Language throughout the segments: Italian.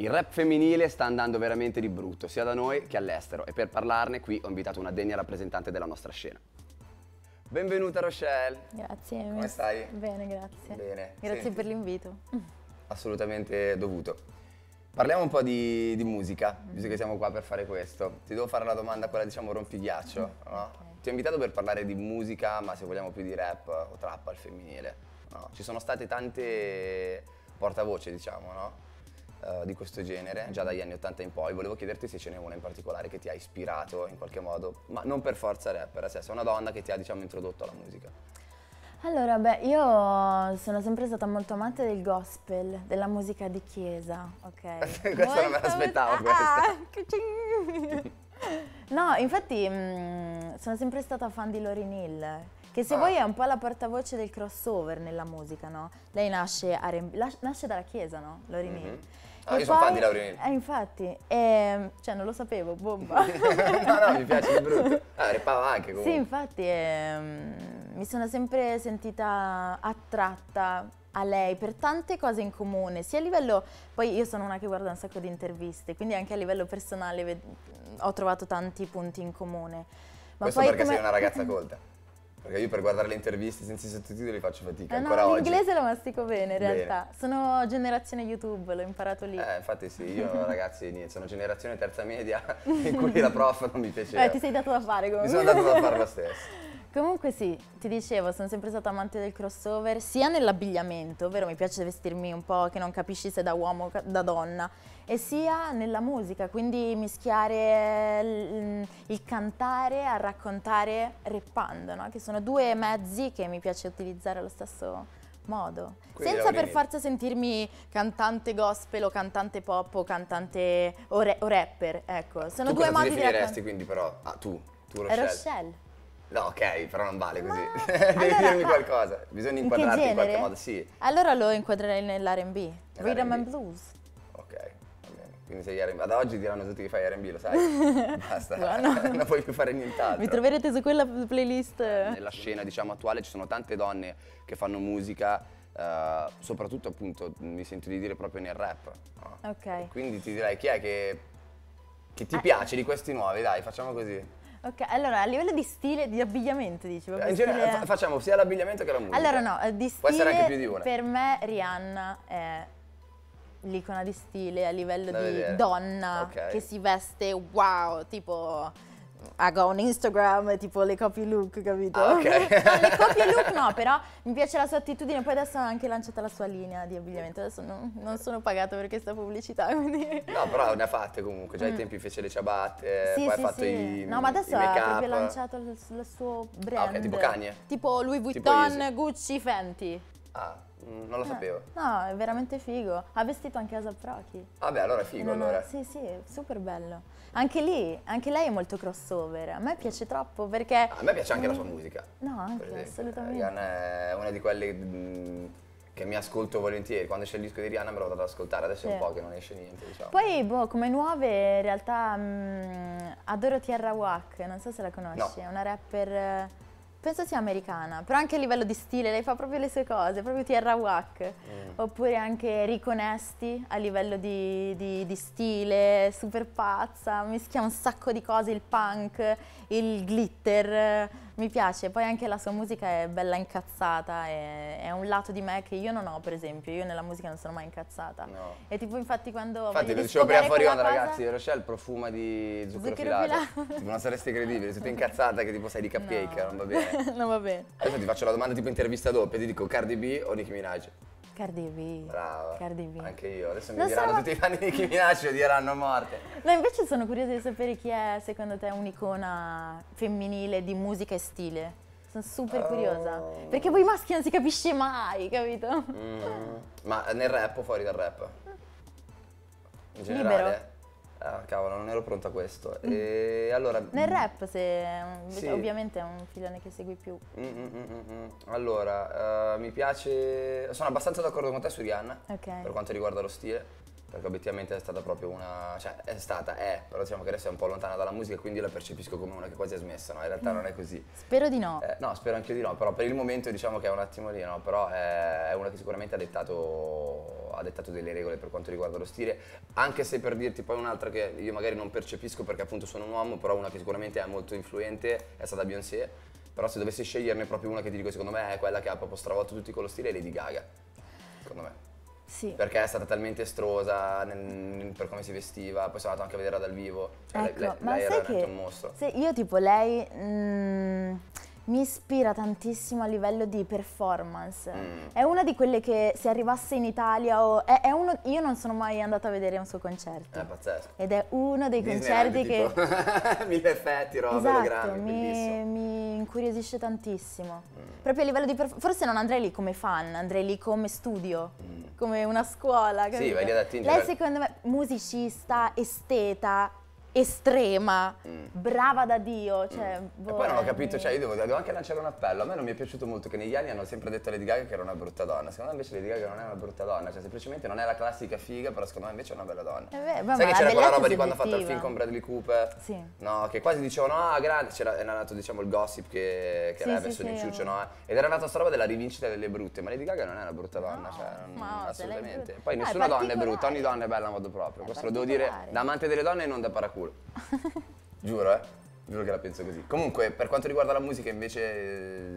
Il rap femminile sta andando veramente di brutto, sia da noi che all'estero, e per parlarne qui ho invitato una degna rappresentante della nostra scena. Benvenuta Rochelle. Grazie. Come stai? Bene, grazie. Bene. Grazie Senti. per l'invito. Assolutamente dovuto. Parliamo un po' di, di musica, mm. visto che siamo qua per fare questo. Ti devo fare la domanda, quella diciamo rompighiaccio. Mm. No? Okay. Ti ho invitato per parlare di musica, ma se vogliamo più di rap o trap al femminile. No? Ci sono state tante portavoce, diciamo, no? Eh, di questo genere, già dagli anni 80 in poi. Volevo chiederti se ce n'è una in particolare che ti ha ispirato in qualche modo, ma non per forza rapper, cioè, se è una donna che ti ha diciamo introdotto alla musica. Allora, beh, io sono sempre stata molto amante del gospel, della musica di chiesa, ok? questa non me l'aspettavo, ah, ah no, infatti... Mh, mm, sono sempre stata fan di Lori Hill. Che se ah. vuoi è un po' la portavoce del crossover nella musica, no? Lei nasce, nasce dalla chiesa, no? Lori Hill. Mm -hmm. Ah, io sono fan di Lori Hill. Eh, infatti, eh, cioè non lo sapevo, bomba. no, no, mi piace di brutto. Ah, repava anche comunque. Sì, infatti, eh, mi sono sempre sentita attratta a lei per tante cose in comune, sia a livello, poi io sono una che guarda un sacco di interviste, quindi anche a livello personale ho trovato tanti punti in comune. Ma Questo perché come... sei una ragazza colta. Perché io per guardare le interviste senza i sottotitoli faccio fatica. Eh no, ancora l'inglese oggi. lo mastico bene in realtà. Bene. Sono generazione YouTube, l'ho imparato lì. Eh, infatti sì, io ragazzi sono generazione terza media in cui la prof non mi piaceva. Eh, ti sei dato da fare comunque. Mi sono dato da fare lo stesso. Comunque sì, ti dicevo, sono sempre stata amante del crossover, sia nell'abbigliamento, ovvero mi piace vestirmi un po' che non capisci se da uomo o da donna, e sia nella musica, quindi mischiare il cantare a raccontare rappando, no? che sono due mezzi che mi piace utilizzare allo stesso modo, quindi senza per forza sentirmi cantante gospel o cantante pop o cantante o, ra o rapper, ecco, sono tu due modi di raccontare. quindi però, ah, tu, tu Rochelle? Rochelle. No, ok, però non vale così. Ma... Devi allora, dirmi qualcosa. Bisogna inquadrarti in, in qualche modo, sì. Allora lo inquadrerei nell'RB. Rhythm and Blues. Ok, va bene. Quindi sei R&B. Ad oggi diranno tutti che fai RB, lo sai? Basta. non puoi più fare nient'altro. Mi troverete su quella playlist. Eh, nella scena, diciamo, attuale ci sono tante donne che fanno musica. Uh, soprattutto appunto mi sento di dire proprio nel rap. No? Ok. quindi ti direi chi è che, che ti ah. piace di questi nuovi, dai, facciamo così. Ok, allora a livello di stile, di abbigliamento dici? In stile... fa facciamo sia l'abbigliamento che la musica. Allora no, eh, di stile Può essere anche più di una. per me Rihanna è l'icona di stile a livello da di donna okay. che si veste wow, tipo Aga, un Instagram, tipo le copie look, capito? Ah, okay. no, le copie look no, però mi piace la sua attitudine. Poi adesso ha anche lanciata la sua linea di abbigliamento. Adesso non, non sono pagata per questa pubblicità, quindi... No, però ne ha fatte comunque. Già ai mm. tempi fece le ciabatte, sì, poi sì, ha fatto sì. i No, ma adesso ha proprio lanciato il, il suo brand. Ah, ok, tipo Kanye? Tipo Louis Vuitton, tipo Gucci, Fenty. Ah, non lo eh, sapevo. No, è veramente figo. Ha vestito anche Asa Prochi. Vabbè, ah allora è figo allora. Sì, sì, super bello. Anche lì, anche lei è molto crossover. A me piace troppo perché... Ah, a me piace anche la sua mm. musica. No, anche, assolutamente. Rihanna è una di quelle... Mm, che mi ascolto volentieri, quando c'è il disco di Rihanna me l'ho dato ad ascoltare, adesso sì. è un po' che non esce niente diciamo. Poi boh, come nuove in realtà mh, mm, adoro Tierra Wack, non so se la conosci, no. è una rapper eh, Penso sia americana, però anche a livello di stile, lei fa proprio le sue cose, proprio Tierra Wack. Mm. Oppure anche Rico Nesti a livello di, di, di, stile, super pazza, mischia un sacco di cose, il punk, il glitter, mi piace, poi anche la sua musica è bella incazzata, è, è, un lato di me che io non ho per esempio, io nella musica non sono mai incazzata. No. E tipo infatti quando... Infatti lo dicevo prima fuori onda ragazzi, Rochelle profuma di zucchero, zucchero filato. filato. non saresti credibile, sei incazzata che tipo sei di cupcake, no. non va bene. non va bene. Adesso ti faccio la domanda tipo intervista doppia, ti dico Cardi B o Nicki Minaj? Cardi B. Brava. Cardi B. Anche io, adesso mi diranno sono... tutti i fan di Nicki Minaj e diranno morte. No, invece sono curiosa di sapere chi è, secondo te, un'icona femminile di musica e stile. Sono super curiosa. Oh. Perché voi maschi non si capisce mai, capito? Mm. Ma nel rap o fuori dal rap? In generale. Libero. Ah, cavolo, non ero pronta a questo. Mm. E allora... Nel mm. rap, se... Sì. Ovviamente è un filone che segui più. Mm, mm, mm, mm allora, uh, mi piace... Sono abbastanza d'accordo con te su Rihanna. Okay. Per quanto riguarda lo stile perché obiettivamente è stata proprio una, cioè è stata, è, però diciamo che adesso è un po' lontana dalla musica quindi la percepisco come una che quasi è smessa, no? In realtà non è così. Spero di no. Eh, no, spero anche di no, però per il momento diciamo che è un attimo lì, no? Però è, una che sicuramente ha dettato, ha dettato delle regole per quanto riguarda lo stile, anche se per dirti poi un'altra che io magari non percepisco perché appunto sono un uomo, però una che sicuramente è molto influente è stata Beyoncé, però se dovessi sceglierne proprio una che ti dico secondo me è quella che ha proprio stravolto tutti con lo stile è Lady Gaga, secondo me. Sì. Perché è stata talmente estrosa nel, nel, per come si vestiva, poi sono andato anche a vederla dal vivo. Cioè, ecco, lei, ma lei sai che un mostro. Se io tipo lei mm, mi ispira tantissimo a livello di performance. Mm. È una di quelle che se arrivasse in Italia o è, è uno, io non sono mai andata a vedere un suo concerto. È pazzesco. Ed è uno dei Disneyland, concerti tipo. che mille effetti, roba esatto, grande, mi, mi, incuriosisce tantissimo. Mm. Proprio a livello di performance, forse non andrei lì come fan, andrei lì come studio. Mm come una scuola. Capito? Sì, vai lì ad attingere. Lei secondo me musicista, esteta, estrema, mm. brava da Dio. Cioè, mm. E boh, poi non ho capito, eh. cioè io devo, devo, anche lanciare un appello. A me non mi è piaciuto molto che negli anni hanno sempre detto a Lady Gaga che era una brutta donna. Secondo me invece Lady Gaga non è una brutta donna, cioè semplicemente non è la classica figa, però secondo me invece è una bella donna. Eh beh, Sai che c'era quella roba di quando ha fatto il film con Bradley Cooper? Sì. No, che quasi dicevano, ah, grande, c'era nato diciamo il gossip che, che sì, lei avesse sì, un inciuccio, sì, no? Ed era nata sta roba della rivincita delle brutte, ma Lady Gaga non è una brutta donna, no, cioè, non, assolutamente. Poi no, eh, nessuna donna è brutta, ogni donna è bella a modo proprio. Questo lo devo dire da amante delle donne e non da paraculo culo. Giuro, eh. Giuro che la penso così. Comunque, per quanto riguarda la musica, invece, eh,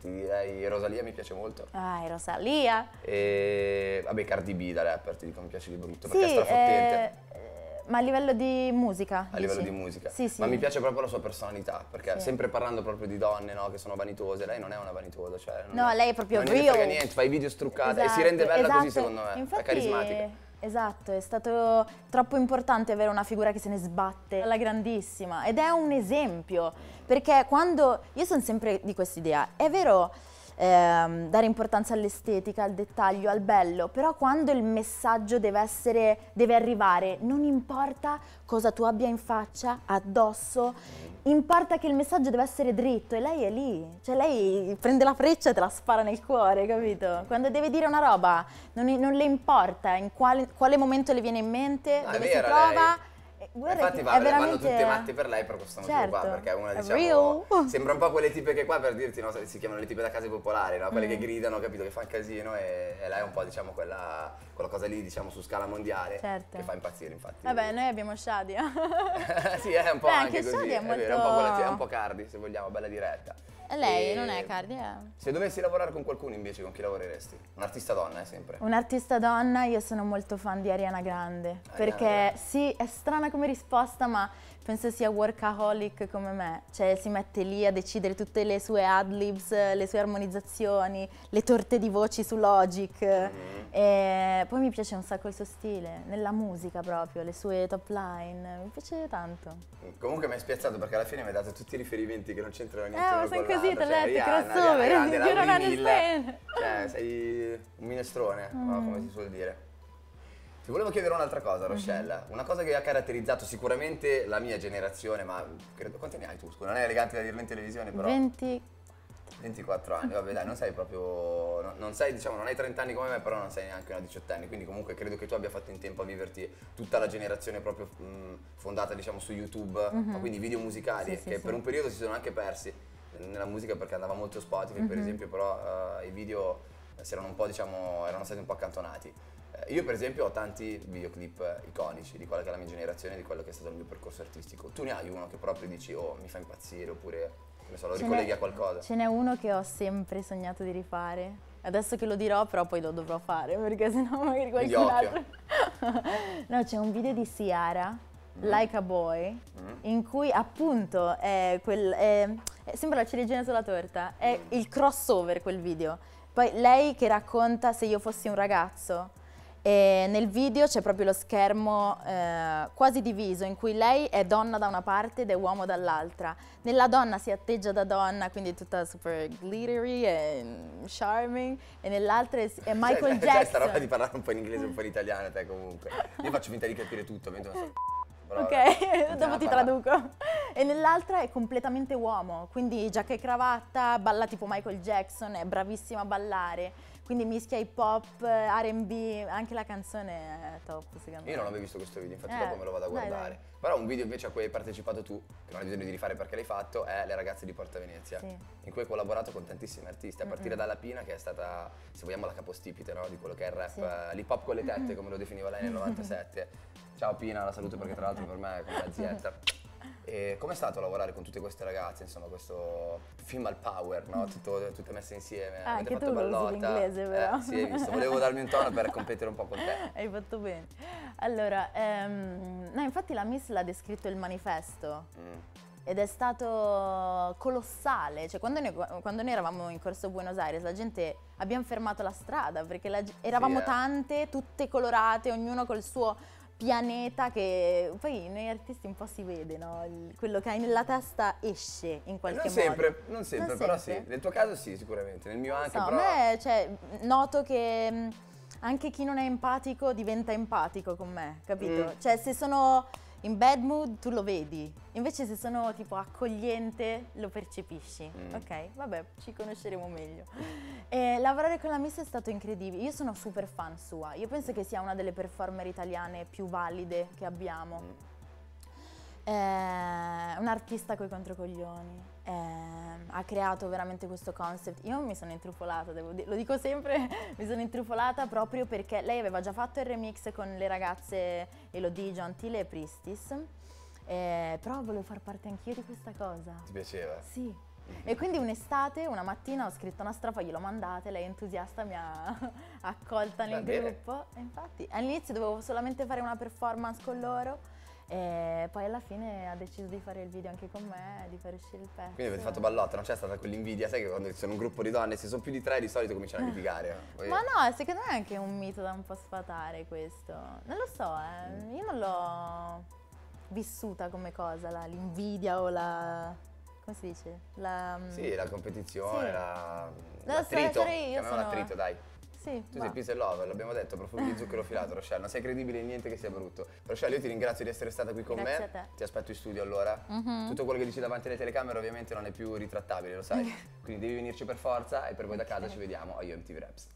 ti direi Rosalia mi piace molto. Ah, Rosalia. E vabbè, Cardi B da rapper, ti dico, mi piace di brutto, sì, perché è strafottente. Eh... Ma a livello di musica? A dici? livello di musica. Sì, sì. Ma mi piace proprio la sua personalità, perché sì. sempre parlando proprio di donne, no, che sono vanitose, lei non è una vanitosa, cioè... no, è, lei è proprio non real. Non niente, fa i video struccati esatto, e si rende bella esatto. così esatto. secondo me, Infatti... è carismatica. Esatto, è stato troppo importante avere una figura che se ne sbatte alla grandissima ed è un esempio, perché quando io sono sempre di questa idea, è vero ehm, dare importanza all'estetica, al dettaglio, al bello, però quando il messaggio deve, essere, deve arrivare, non importa cosa tu abbia in faccia, addosso, importa che il messaggio deve essere dritto e lei è lì, cioè lei prende la freccia e te la spara nel cuore, capito? Quando deve dire una roba non, non le importa in quale, quale, momento le viene in mente, Ma dove si trova... Lei guarda infatti va, veramente... vanno tutte matte per lei per questo motivo certo. qua, perché una diciamo, sembra un po' quelle tipe che qua per dirti, no, si chiamano le tipe da case popolari, no? quelle mm. che gridano, capito, che fa il casino e, e lei è un po' diciamo quella, quella, cosa lì diciamo su scala mondiale certo. che fa impazzire infatti. Vabbè, noi abbiamo Shadia. sì, è un po' Beh, anche, anche così, Shadia è, molto... è, vero, è un po', è un po' Cardi se vogliamo, bella diretta. Eh, lei e... non è Cardi, è... Eh. Se dovessi lavorare con qualcuno invece, con chi lavoreresti? Un'artista donna, è eh, sempre. Un'artista donna, io sono molto fan di Ariana Grande. Ariana perché Grande. sì, è strana come risposta, ma penso sia workaholic come me. Cioè si mette lì a decidere tutte le sue ad-libs, le sue armonizzazioni, le torte di voci su Logic. Mm. E poi mi piace un sacco il suo stile, nella musica proprio, le sue top line. Mi piace tanto. Comunque mi è spiazzato perché alla fine mi hai dato tutti i riferimenti che non c'entrano niente. Eh, ma sono così, te l'ho detto, crossover, io non understand. Cioè, sei un minestrone, mm. no, come si suol dire. Ti volevo chiedere un'altra cosa, mm-hmm. Rochelle. Una cosa che ha caratterizzato sicuramente la mia generazione, ma credo... Quanti ne hai tu? non è elegante da dirlo in televisione, però... 20... 24 anni, vabbè dai, non sei proprio, non, non sei, diciamo, non hai 30 anni come me, però non sei neanche una 18 anni, quindi comunque credo che tu abbia fatto in tempo a viverti tutta la generazione proprio mh, mm, fondata, diciamo, su YouTube, mm -hmm. quindi video musicali, sì, che sì, per sì. un periodo si sono anche persi nella musica perché andava molto Spotify mm-hmm. per mhm. esempio, però uh, i video eh, erano un po', diciamo, erano stati un po' accantonati. Eh, io per esempio ho tanti videoclip iconici di quella che è la mia generazione, di quello che è stato il mio percorso artistico. Tu ne hai uno che proprio dici oh mi fa impazzire oppure ne so, lo ce ricolleghi a qualcosa? Ce n'è uno che ho sempre sognato di rifare. Adesso che lo dirò però poi lo dovrò fare perché sennò magari qualcun altro... no, c'è un video di Ciara, mm. Like a Boy, mm. in cui appunto è quel... È eh, sembra la ciliegina sulla torta, è il crossover quel video. Poi lei che racconta se io fossi un ragazzo. E nel video c'è proprio lo schermo eh, quasi diviso in cui lei è donna da una parte ed è uomo dall'altra. Nella donna si atteggia da donna, quindi è tutta super glittery e charming, e nell'altra è Michael cioè, cioè, cioè Jackson. C'è questa roba di parlare un po' in inglese e un po' in italiano, te comunque. Io faccio finta di capire tutto, mentre... Brava. Ok, dopo ti traduco. E nell'altra è completamente uomo, quindi giacca e cravatta, balla tipo Michael Jackson, è bravissima a ballare. Quindi mischia hip hop, eh, RB, anche la canzone è top secondo me. Io non avevo visto questo video, infatti eh, dopo me lo vado a guardare. Dai, dai. Però un video invece a cui hai partecipato tu, che non hai bisogno di rifare perché l'hai fatto, è Le ragazze di Porta Venezia, sì. in cui hai collaborato con tantissimi artisti, a partire mm -hmm. dalla Pina che è stata, se vogliamo, la capostipite no? di quello che è il rap, sì. Eh, l'hip hop con le tette, come lo definiva lei nel 97. Ciao Pina, la saluto perché tra l'altro per me è come la zietta. E com'è stato lavorare con tutte queste ragazze, insomma, questo film al power, no? Tutto, tutte messe insieme. Ah, Avete anche fatto tu ballotta. l'inglese però. Eh, sì, hai visto, volevo darmi un tono per competere un po' con te. Hai fatto bene. Allora, ehm, no, infatti la Miss l'ha descritto il manifesto. Mm ed è stato colossale, cioè quando noi, quando noi, eravamo in corso Buenos Aires la gente, abbiamo fermato la strada perché la, eravamo sì, eh. tante, tutte colorate, ognuno col suo pianeta che poi noi artisti un po' si vede, no? quello che hai nella testa esce in eh, qualche non modo. sempre, non sempre, Non però sempre. sì. Nel tuo caso sì, sicuramente. Nel mio anche, No, a però. me, cioè, noto che mm, anche chi non è empatico diventa empatico con me, capito? Mm. Cioè, se sono in bad mood tu lo vedi, invece se sono tipo accogliente lo percepisci. Mm. Ok, vabbè, ci conosceremo meglio. E eh, lavorare con la Miss è stato incredibile, io sono super fan sua, io penso che sia una delle performer italiane più valide che abbiamo. Mm. Eh, un artista coi controcoglioni eh, ha creato veramente questo concept. Io mi sono intrufolata, di lo dico sempre, mi sono intrufolata proprio perché lei aveva già fatto il remix con le ragazze Elodie, Gentile e Pristis, eh, però volevo far parte anch'io di questa cosa. Ti piaceva? Sì. Mm. E quindi un'estate, una mattina ho scritto una strofa, gliel'ho mandata, e lei entusiasta mi ha accolta nel gruppo. E infatti all'inizio dovevo solamente fare una performance con loro, e poi alla fine ha deciso di fare il video anche con me, di far uscire il pezzo. Quindi avete fatto ballotta, non c'è stata quell'invidia, sai che quando ci sono un gruppo di donne, se sono più di tre di solito cominciano a litigare. Ma no, secondo me è anche un mito da un po' sfatare questo. Non lo so, eh. io non l'ho vissuta come cosa, l'invidia o la... come si dice? La... Mm, sì, la competizione, sì. la... L'attrito, la io sono... l'attrito, dai. Sì, tu ma... sei peace and love, l'abbiamo detto, profumi di zucchero filato, Rochelle, non sei credibile in niente che sia brutto. Rochelle, io ti ringrazio di essere stata qui con Grazie me. Ti aspetto in studio allora. Mm -hmm. Tutto quello che dici davanti alle telecamere ovviamente non è più ritrattabile, lo sai. Quindi devi venirci per forza e per voi da casa ci vediamo a UMTV Raps.